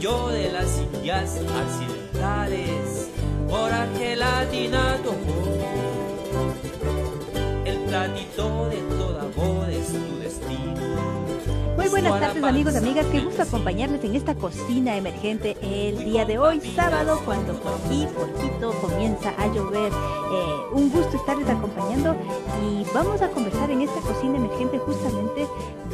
yo de las Indias accidentales por gelatina tocó el platito de toda boda es tu destino muy buenas tardes amigos, amigas, qué gusto acompañarles en esta cocina emergente el día de hoy, sábado, cuando por aquí, por comienza a llover. Eh, un gusto estarles acompañando y vamos a conversar en esta cocina emergente justamente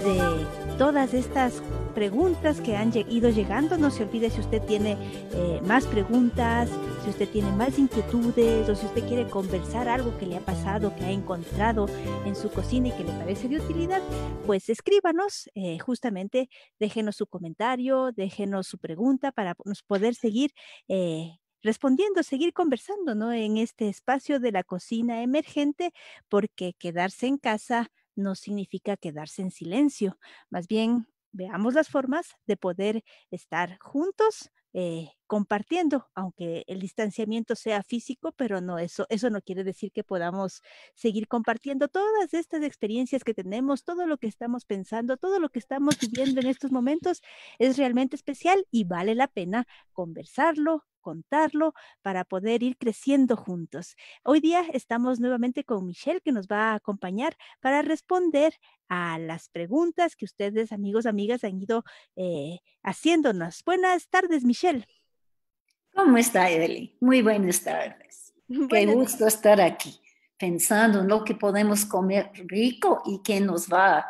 de todas estas preguntas que han ido llegando. No se olvide si usted tiene eh, más preguntas, si usted tiene más inquietudes o si usted quiere conversar algo que le ha pasado, que ha encontrado en su cocina y que le parece de utilidad, pues escríbanos, eh, justamente déjenos su comentario, déjenos su pregunta para poder seguir eh, respondiendo, seguir conversando, ¿no? En este espacio de la cocina emergente, porque quedarse en casa no significa quedarse en silencio, más bien veamos las formas de poder estar juntos, eh, compartiendo, aunque el distanciamiento sea físico, pero no eso, eso no quiere decir que podamos seguir compartiendo todas estas experiencias que tenemos, todo lo que estamos pensando, todo lo que estamos viviendo en estos momentos es realmente especial y vale la pena conversarlo, contarlo, para poder ir creciendo juntos. Hoy día estamos nuevamente con Michelle, que nos va a acompañar para responder a las preguntas que ustedes, amigos, amigas, han ido eh, haciéndonos. Buenas tardes, Michelle. ¿Cómo está, Evelyn? Muy buenas tardes. Qué gusto estar aquí, pensando en lo que podemos comer rico y que nos va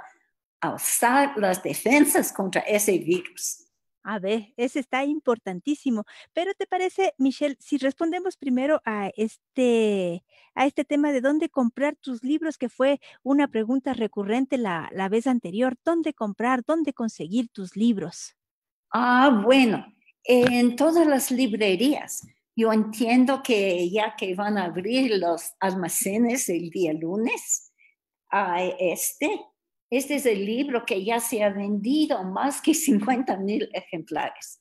a usar las defensas contra ese virus. A ver, ese está importantísimo. Pero ¿te parece, Michelle, si respondemos primero a este, a este tema de dónde comprar tus libros, que fue una pregunta recurrente la, la vez anterior? ¿Dónde comprar, dónde conseguir tus libros? Ah, bueno, en todas las librerías. Yo entiendo que ya que van a abrir los almacenes el día lunes, a este, este es el libro que ya se ha vendido más que 50 mil ejemplares.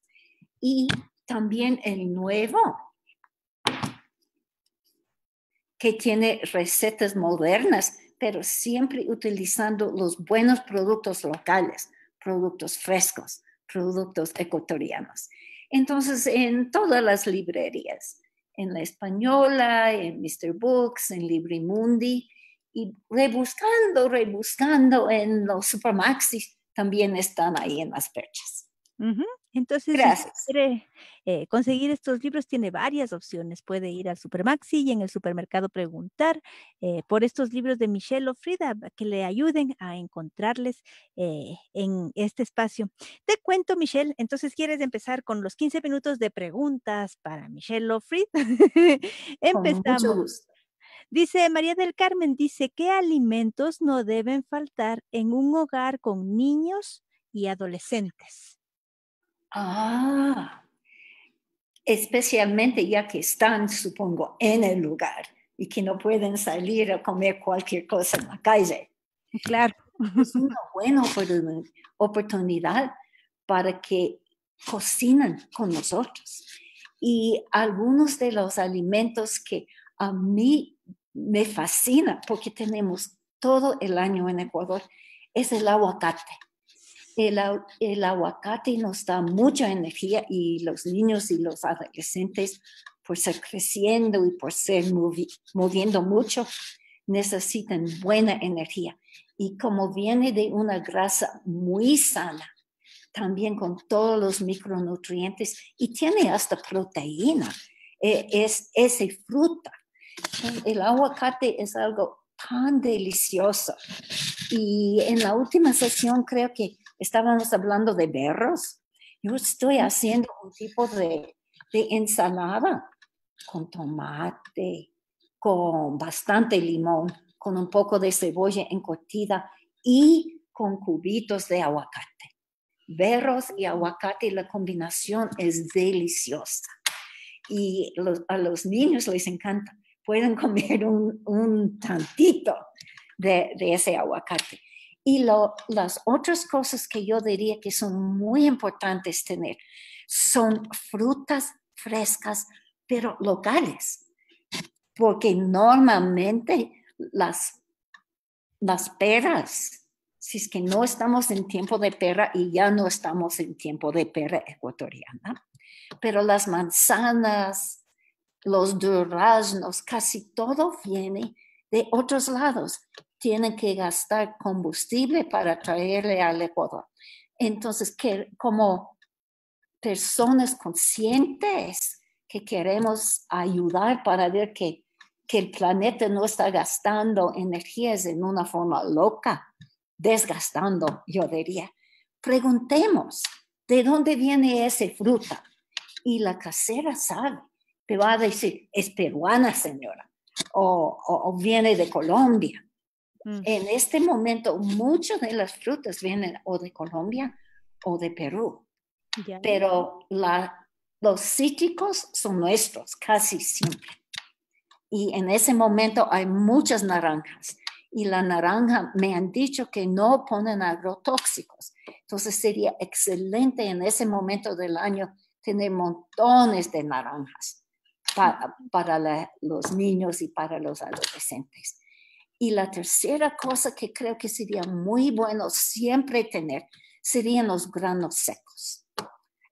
Y también el nuevo, que tiene recetas modernas, pero siempre utilizando los buenos productos locales, productos frescos, productos ecuatorianos. Entonces, en todas las librerías, en La Española, en Mr. Books, en Librimundi, y rebuscando, rebuscando en los supermaxis, también están ahí en las perchas. Entonces, si quiere eh, conseguir estos libros, tiene varias opciones. Puede ir al Supermaxi y en el supermercado preguntar eh, por estos libros de Michelle o que le ayuden a encontrarles eh, en este espacio. Te cuento, Michelle. Entonces, ¿quieres empezar con los 15 minutos de preguntas para Michelle Frida. Empezamos. Dice María del Carmen, dice, ¿qué alimentos no deben faltar en un hogar con niños y adolescentes? Ah, especialmente ya que están, supongo, en el lugar y que no pueden salir a comer cualquier cosa en la calle. Claro. Es una buena oportunidad para que cocinan con nosotros. Y algunos de los alimentos que a mí me fascina porque tenemos todo el año en Ecuador, es el aguacate. El, aguacate nos da mucha energía y los niños y los adolescentes, por ser creciendo y por ser moviendo mucho, necesitan buena energía. Y como viene de una grasa muy sana, también con todos los micronutrientes y tiene hasta proteína, eh, es, ese fruta el aguacate es algo tan delicioso. Y en la última sesión creo que estábamos hablando de berros. Yo estoy haciendo un tipo de, ensalada con tomate, con bastante limón, con un poco de cebolla encurtida y con cubitos de aguacate. Berros y aguacate, la combinación es deliciosa. Y a los niños les encanta pueden comer un, tantito de, ese aguacate. Y las otras cosas que yo diría que son muy importantes tener son frutas frescas, pero locales, porque normalmente las, las peras, si es que no estamos en tiempo de pera y ya no estamos en tiempo de pera ecuatoriana, pero las manzanas, los duraznos, casi todo viene de otros lados. Tienen que gastar combustible para traerle al Ecuador. Entonces, como personas conscientes que queremos ayudar para ver que, que el planeta no está gastando energías en una forma loca, desgastando, yo diría. Preguntemos, ¿de dónde viene esa fruta? Y la casera sabe te va a decir, es peruana señora, o, viene de Colombia. Mm. En este momento muchas de las frutas vienen o de Colombia o de Perú, pero los cítricos son nuestros casi siempre. Y en ese momento hay muchas naranjas y la naranja me han dicho que no ponen agrotóxicos. Entonces sería excelente en ese momento del año tener montones de naranjas para, los niños y para los adolescentes. Y la tercera cosa que creo que sería muy bueno siempre tener serían los granos secos.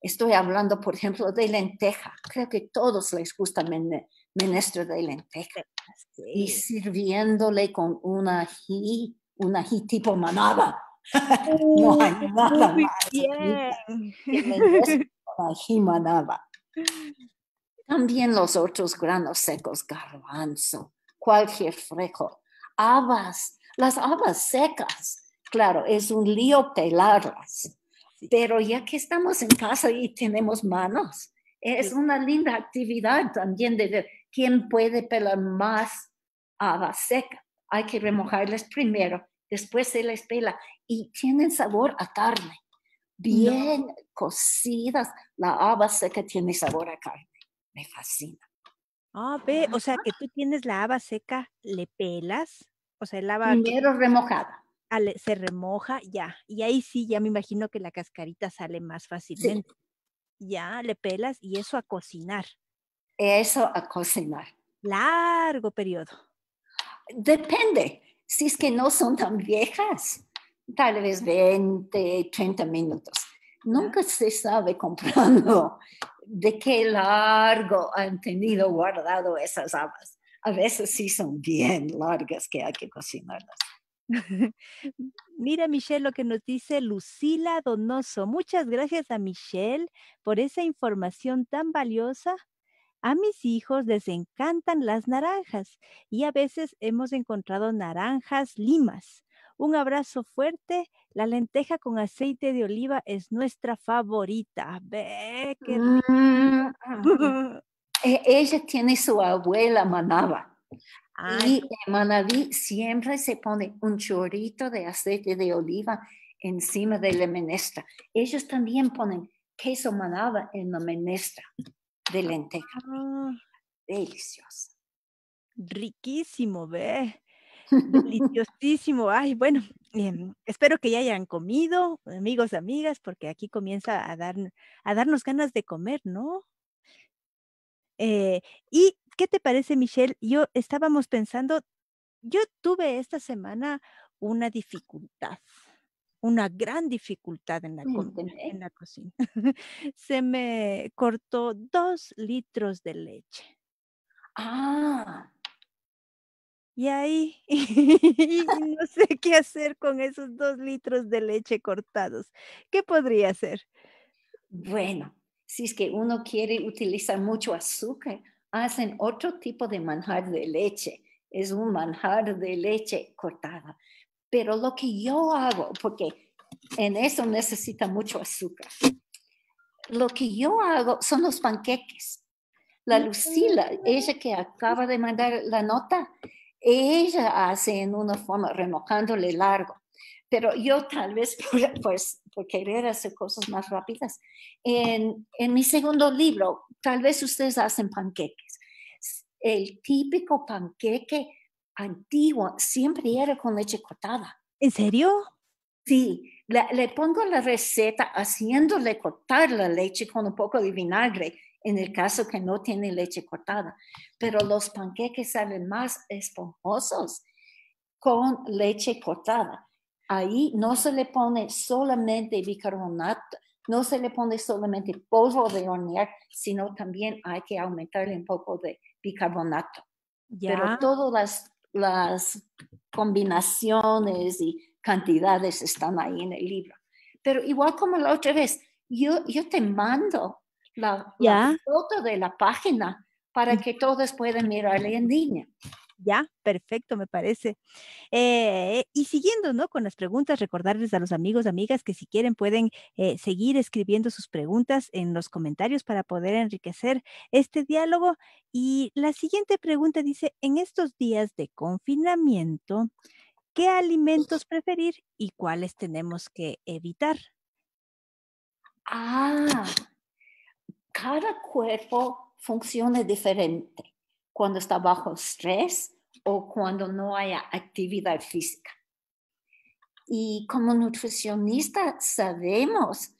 Estoy hablando, por ejemplo, de lenteja. Creo que todos les gusta men de lenteja. Y sirviéndole con un ají, un ají tipo manaba. no hay Bien. ají manaba. También los otros granos secos, garbanzo, cualquier frijol, habas, las habas secas. Claro, es un lío pelarlas, pero ya que estamos en casa y tenemos manos, es una linda actividad también de ver quién puede pelar más habas secas. Hay que remojarlas primero, después se les pela y tienen sabor a carne. Bien cocidas, la haba seca tiene sabor a carne me fascina. Ah, ve, o sea que tú tienes la haba seca, le pelas, o sea, el haba. Primero remojada. Ah, se remoja, ya. Y ahí sí, ya me imagino que la cascarita sale más fácilmente. Ya, le pelas y eso a cocinar. Eso a cocinar. Largo periodo. Depende. Si es que no son tan viejas, tal vez 20, 30 minutos nunca se sabe comprando de qué largo han tenido guardado esas habas. A veces sí son bien largas que hay que cocinarlas. Mira, Michelle, lo que nos dice Lucila Donoso. Muchas gracias a Michelle por esa información tan valiosa. A mis hijos les encantan las naranjas y a veces hemos encontrado naranjas limas. Un abrazo fuerte. La lenteja con aceite de oliva es nuestra favorita. Ve, qué mm, ah. e, Ella tiene su abuela Manaba. Ah, y en Manaví siempre se pone un chorrito de aceite de oliva encima de la menestra. Ellos también ponen queso manaba en la menestra de lenteja. Ah. Delicioso. Riquísimo, ve. Deliciosísimo. Ay, bueno, em, espero que ya hayan comido, amigos, amigas, porque aquí comienza a, dar, a darnos ganas de comer, ¿no? Eh, ¿Y qué te parece, Michelle? Yo estábamos pensando, yo tuve esta semana una dificultad, una gran dificultad en la, en la cocina. Se me cortó dos litros de leche. Ah, y ahí no sé qué hacer con esos dos litros de leche cortados. ¿Qué podría hacer? Bueno, si es que uno quiere utilizar mucho azúcar, hacen otro tipo de manjar de leche. Es un manjar de leche cortada. Pero lo que yo hago, porque en eso necesita mucho azúcar, lo que yo hago son los panqueques. La Lucila, ella que acaba de mandar la nota, ella hace en una forma remojándole largo, pero yo tal vez pues, por, querer hacer cosas más rápidas. En, mi segundo libro, tal vez ustedes hacen panqueques. El típico panqueque antiguo siempre era con leche cortada. ¿En serio? Sí, le pongo la receta haciéndole cortar la leche con un poco de vinagre en el caso que no tiene leche cortada. Pero los panqueques salen más esponjosos con leche cortada. Ahí no se le pone solamente bicarbonato, no se le pone solamente polvo de hornear, sino también hay que aumentarle un poco de bicarbonato. Ya. Pero todas las, combinaciones y cantidades están ahí en el libro. Pero igual como la otra vez, yo, yo te mando la, foto de la página para que todos puedan mirarla en línea. Ya, perfecto, me parece. Eh, y siguiendo ¿no? con las preguntas, recordarles a los amigos, amigas, que si quieren pueden eh, seguir escribiendo sus preguntas en los comentarios para poder enriquecer este diálogo. Y la siguiente pregunta dice, en estos días de confinamiento, ¿qué alimentos preferir y cuáles tenemos que evitar? Ah, cada cuerpo funciona diferente cuando está bajo estrés o cuando no haya actividad física. Y como nutricionista sabemos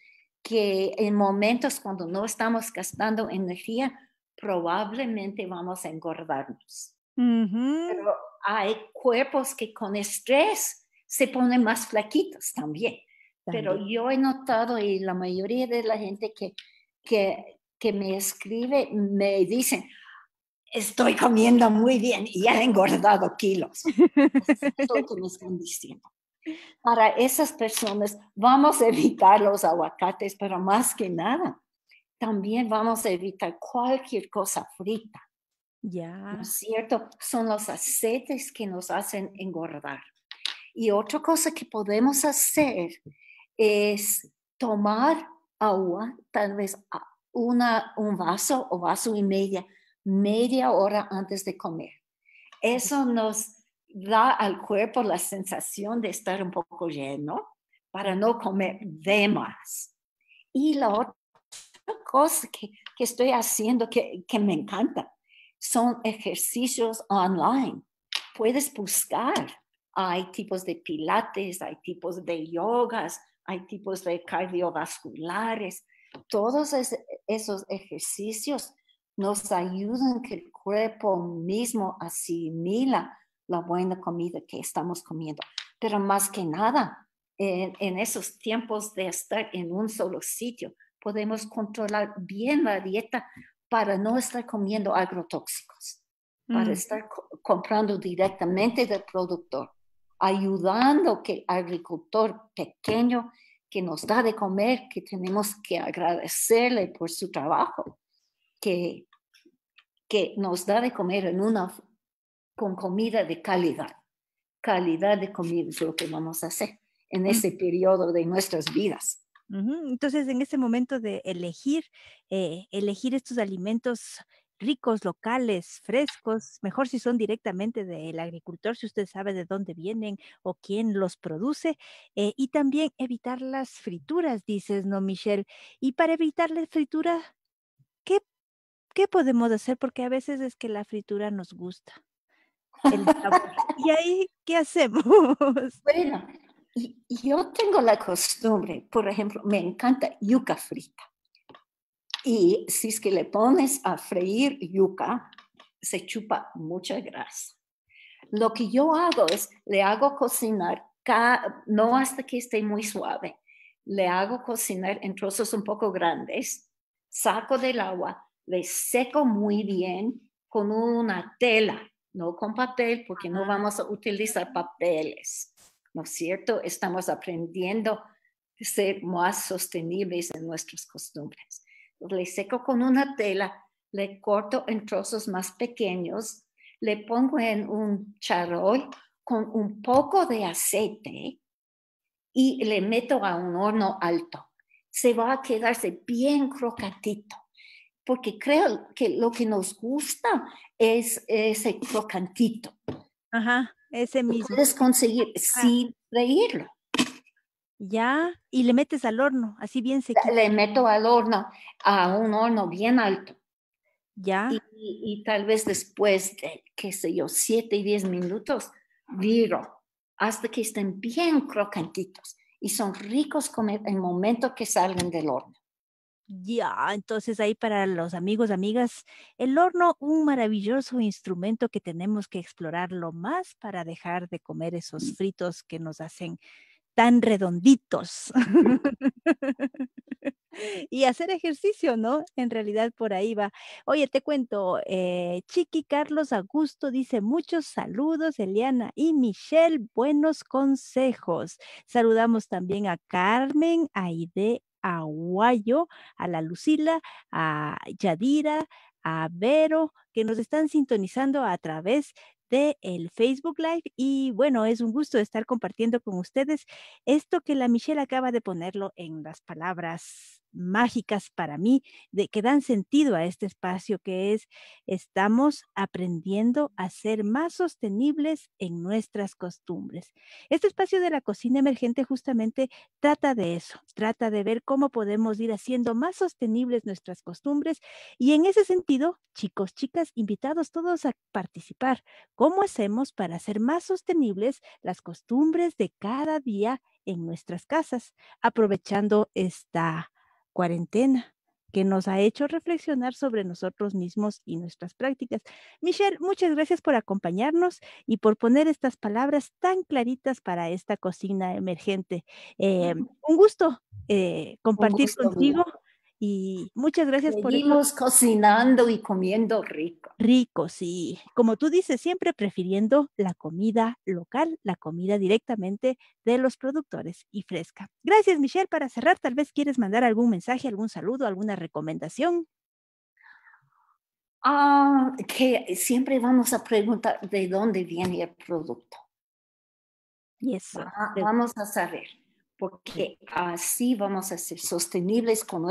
que en momentos cuando no estamos gastando energía, probablemente vamos a engordarnos. Pero hay cuerpos que con estrés se ponen más flaquitos también. también. Pero yo he notado y la mayoría de la gente que, que que me escribe me dicen, estoy comiendo muy bien y he engordado kilos. es lo que me están diciendo. Para esas personas vamos a evitar los aguacates, pero más que nada, también vamos a evitar cualquier cosa frita. Ya. es cierto? Son los aceites que nos hacen engordar. Y otra cosa que podemos hacer es tomar agua, tal vez una, un vaso o vaso y media, media hora antes de comer. Eso nos da al cuerpo la sensación de estar un poco lleno para no comer de más. Y la otra cosa que, estoy haciendo que, que me encanta son ejercicios online. Puedes buscar. Hay tipos de pilates, hay tipos de yogas, hay tipos de cardiovasculares, todos esos ejercicios nos ayudan que el cuerpo mismo asimila la buena comida que estamos comiendo. Pero más que nada, en, esos tiempos de estar en un solo sitio, podemos controlar bien la dieta para no estar comiendo agrotóxicos, para mm. estar comprando directamente del productor, ayudando que el agricultor pequeño que nos da de comer, que tenemos que agradecerle por su trabajo, que, que nos da de comer en una, con comida de calidad. Calidad de comida es lo que vamos a hacer en mm. ese periodo de nuestras vidas. Entonces, en ese momento de elegir, eh, elegir estos alimentos ricos, locales, frescos, mejor si son directamente del agricultor, si usted sabe de dónde vienen o quién los produce, eh, y también evitar las frituras, dices, ¿no, Michelle? Y para evitar la fritura, ¿qué, qué podemos hacer? Porque a veces es que la fritura nos gusta. ¿Y ahí qué hacemos? Bueno, yo tengo la costumbre, por ejemplo, me encanta yuca frita. Y si es que le pones a freír yuca, se chupa mucha grasa. Lo que yo hago es, le hago cocinar, no hasta que esté muy suave, le hago cocinar en trozos un poco grandes, saco del agua, le seco muy bien con una tela, no con papel, porque no vamos a utilizar papeles, ¿no es cierto? Estamos aprendiendo a ser más sostenibles en nuestras costumbres le seco con una tela, le corto en trozos más pequeños, le pongo en un charol con un poco de aceite y le meto a un horno alto. Se va a quedarse bien crocantito, porque creo que lo que nos gusta es ese crocantito. Ajá, ese mismo. Puedes conseguir sin reírlo. Ya, y le metes al horno, así bien sequito. Le meto al horno, a un horno bien alto. Ya. Y, tal vez después de, qué sé yo, siete y diez minutos, viro hasta que estén bien crocantitos y son ricos comer el, momento que salgan del horno. Ya, entonces ahí para los amigos, amigas, el horno, un maravilloso instrumento que tenemos que explorar lo más para dejar de comer esos mm. fritos que nos hacen tan redonditos. y hacer ejercicio, ¿no? En realidad por ahí va. Oye, te cuento, eh, Chiqui Carlos Augusto dice muchos saludos, Eliana y Michelle, buenos consejos. Saludamos también a Carmen, a Ide, a a la Lucila, a Yadira, a Vero, que nos están sintonizando a través de el Facebook Live y bueno, es un gusto estar compartiendo con ustedes esto que la Michelle acaba de ponerlo en las palabras mágicas para mí, de, que dan sentido a este espacio que es, estamos aprendiendo a ser más sostenibles en nuestras costumbres. Este espacio de la cocina emergente justamente trata de eso, trata de ver cómo podemos ir haciendo más sostenibles nuestras costumbres y en ese sentido, chicos, chicas, invitados todos a participar, ¿cómo hacemos para hacer más sostenibles las costumbres de cada día en nuestras casas, aprovechando esta cuarentena que nos ha hecho reflexionar sobre nosotros mismos y nuestras prácticas. Michelle, muchas gracias por acompañarnos y por poner estas palabras tan claritas para esta cocina emergente. Em, un gusto eh, compartir contigo. Y muchas gracias por... Seguimos cocinando y comiendo rico. Rico, sí. Como tú dices, siempre prefiriendo la comida local, la comida directamente de los productores y fresca. Gracias, Michelle. Para cerrar, tal vez quieres mandar algún mensaje, algún saludo, alguna recomendación. Ah, que siempre vamos a preguntar de dónde viene el producto. Y eso. Ah, vamos a saber, porque así vamos a ser sostenibles con,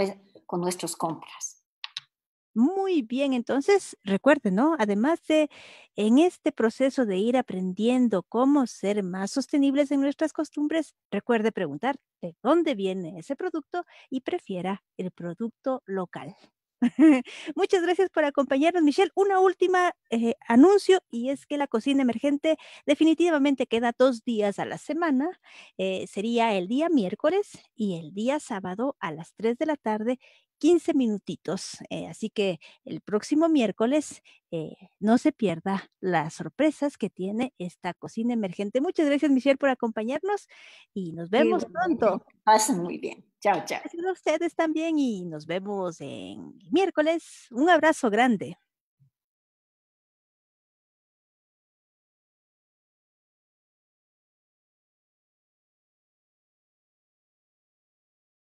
con nuestras compras. Muy bien, entonces recuerde, ¿no? Además de en este proceso de ir aprendiendo cómo ser más sostenibles en nuestras costumbres, recuerde preguntar de dónde viene ese producto y prefiera el producto local. Muchas gracias por acompañarnos, Michelle. Una última eh, anuncio y es que la cocina emergente definitivamente queda dos días a la semana. Eh, sería el día miércoles y el día sábado a las 3 de la tarde 15 minutitos. Eh, así que el próximo miércoles no se pierda las sorpresas que tiene esta cocina emergente. Muchas gracias, Michelle, por acompañarnos y nos vemos pronto. pasa muy bien. Chao, chao. Gracias a ustedes también y nos vemos en miércoles. Un abrazo grande.